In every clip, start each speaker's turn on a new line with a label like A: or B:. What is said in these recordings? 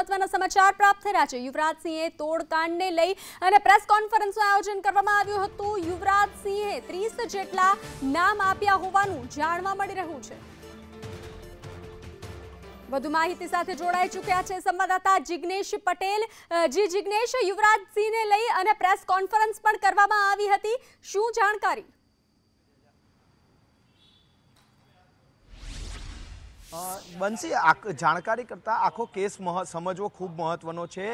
A: મહત્વના સમાચાર પ્રાપ્ત થયા છે યુવરાજસિંહે તોડકાંડને લઈ અને પ્રેસ કોન્ફરન્સનું આયોજન કરવામાં આવ્યું હતું યુવરાજસિંહે ત્રીસ જેટલા નામ આપ્યા હોવાનું જાણવા મળી રહ્યું છે વધુ માહિતી સાથે જોડાઈ ચૂક્યા છે સંવાદદાતા જિગ્નેશ પટેલ જી જિગ્નેશ યુવરાજસિંહને લઈ અને પ્રેસ કોન્ફરન્સ પણ કરવામાં આવી હતી શું જાણકારી
B: બંસી જાણકારી કરતાં આખો કેસ સમજવો ખૂબ મહત્વનો છે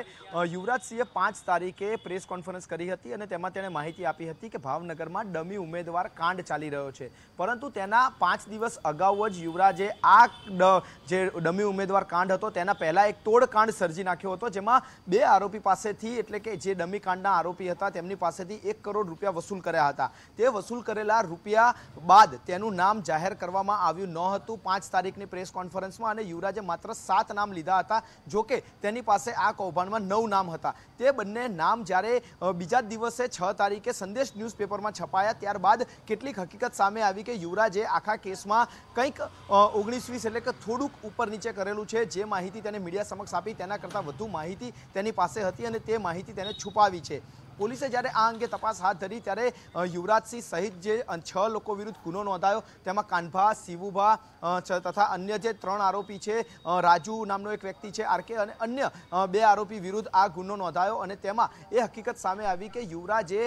B: યુવરાજસિંહે પાંચ તારીખે પ્રેસ કોન્ફરન્સ કરી હતી અને તેમાં તેણે માહિતી આપી હતી કે ભાવનગરમાં ડમી ઉમેદવાર કાંડ ચાલી રહ્યો છે પરંતુ તેના પાંચ દિવસ અગાઉ જ યુવરાજે આ જે ડમી ઉમેદવાર કાંડ હતો તેના પહેલાં એક તોડકાંડ સર્જી નાખ્યો હતો જેમાં બે આરોપી પાસેથી એટલે કે જે ડમી કાંડના આરોપી હતા તેમની પાસેથી એક કરોડ રૂપિયા વસૂલ કર્યા હતા તે વસૂલ કરેલા રૂપિયા બાદ તેનું નામ જાહેર કરવામાં આવ્યું ન હતું પાંચ તારીખની પ્રેસ પ્રેસ કોન્ફરન્સમાં અને યુવરાજે માત્ર સાત નામ લીધા હતા જોકે તેની પાસે આ કૌભાંડમાં નવ નામ હતા તે બંને નામ જ્યારે બીજા દિવસે છ તારીખે સંદેશ ન્યૂઝપેપરમાં છપાયા ત્યારબાદ કેટલીક હકીકત સામે આવી કે યુવરાજે આખા કેસમાં કંઈક ઓગણીસ વીસ એટલે કે થોડુંક ઉપર નીચે કરેલું છે જે માહિતી તેને મીડિયા સમક્ષ આપી તેના કરતાં વધુ માહિતી તેની પાસે હતી અને તે માહિતી તેને છુપાવી છે પોલીસે જ્યારે આ અંગે તપાસ હાથ ધરી ત્યારે યુવરાજસિંહ સહિત જે છ લોકો વિરુદ્ધ ગુનો નોંધાયો તેમાં કાનભા શિવુભા તથા અન્ય જે ત્રણ આરોપી છે રાજુ નામનો એક વ્યક્તિ છે આરકે અને અન્ય બે આરોપી વિરુદ્ધ આ ગુનો નોંધાયો અને તેમાં એ હકીકત સામે આવી કે યુવરાજે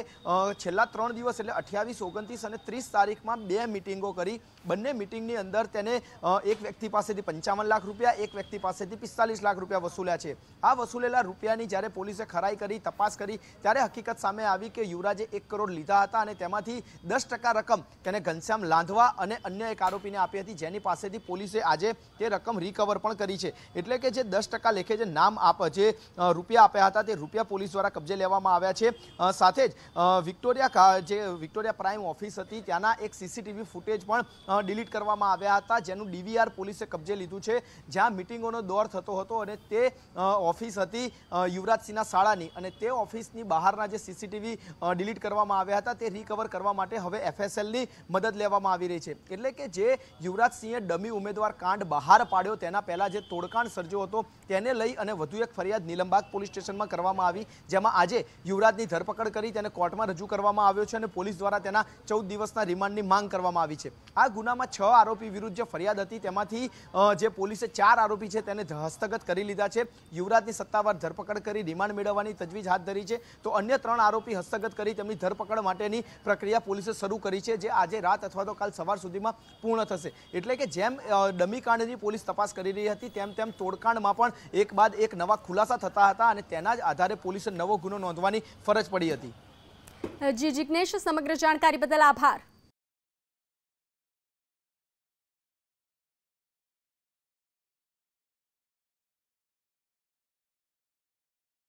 B: છેલ્લા ત્રણ દિવસ એટલે અઠ્યાવીસ ઓગણત્રીસ અને ત્રીસ તારીખમાં બે મિટિંગો કરી બંને મિટિંગની અંદર તેને એક વ્યક્તિ પાસેથી પંચાવન લાખ રૂપિયા એક વ્યક્તિ પાસેથી પિસ્તાલીસ લાખ રૂપિયા વસૂલ્યા છે આ વસૂલેલા રૂપિયાની જ્યારે પોલીસે ખરાઈ કરી તપાસ કરી ત્યારે હકીકત સામે આવી કે યુવરાજે એક કરોડ લીધા હતા અને તેમાંથી દસ રકમ તેને ઘનશ્યામ લાંધવા અને અન્ય એક આરોપીને આપી હતી જેની પાસેથી પોલીસે આજે તે રકમ રિકવર પણ કરી છે એટલે કે જે દસ લેખે જે નામ આપ જે રૂપિયા આપ્યા હતા તે રૂપિયા પોલીસ દ્વારા કબજે લેવામાં આવ્યા છે સાથે જ વિક્ટોરિયા જે વિક્ટોરિયા પ્રાઇમ ઓફિસ હતી ત્યાંના એક સીસીટીવી ફૂટેજ પણ ડિલીટ કરવામાં આવ્યા હતા જેનું ડીવીઆર પોલીસે કબજે લીધું છે જ્યાં મિટિંગોનો દોર થતો હતો અને તે ઓફિસ હતી યુવરાજસિંહના શાળાની અને તે ઓફિસની બહારના વિસ્તારના જે સીસીટીવી ડિલીટ કરવામાં આવ્યા હતા તે રિકવર કરવા માટે હવે એફએસએલની મદદ લેવામાં આવી રહી છે એટલે કે જે યુવરાજસિંહે ડમી ઉમેદવાર કાંડ બહાર પાડ્યો તેના પહેલાં જે તોડકાંડ સર્જ્યો હતો તેને લઈ અને વધુ એક ફરિયાદ નીલમબાગ પોલીસ સ્ટેશનમાં કરવામાં આવી જેમાં આજે યુવરાજની ધરપકડ કરી તેને કોર્ટમાં રજૂ કરવામાં આવ્યો છે અને પોલીસ દ્વારા તેના ચૌદ દિવસના રિમાન્ડની માંગ કરવામાં આવી છે આ ગુનામાં છ આરોપી વિરુદ્ધ જે ફરિયાદ હતી તેમાંથી જે પોલીસે ચાર આરોપી છે તેને હસ્તગત કરી લીધા છે યુવરાજની સત્તાવાર ધરપકડ કરી રિમાન્ડ મેળવવાની તજવીજ હાથ ધરી છે તો અન્ય ત્રણ આરોપી હસ્તગત કરી તેમની ધરપકડ માટેની પ્રક્રિયા પોલીસે શરૂ કરી છે જે આજે રાત અથવા તો કાલ સવાર સુધીમાં પૂર્ણ થશે એટલે કે જેમ ડમીકાંડની પોલીસ તપાસ કરી રહી હતી તેમ તેમ તોડકાંડમાં પણ એક બાદ એક નવા ખુલાસા થતા હતા અને તેના જ આધારે પોલીસે નવો ગુનો નોંધવાની ફરજ પડી હતી
A: જી જીગ્નેશ સમગ્ર જાણકારી બદલ આભાર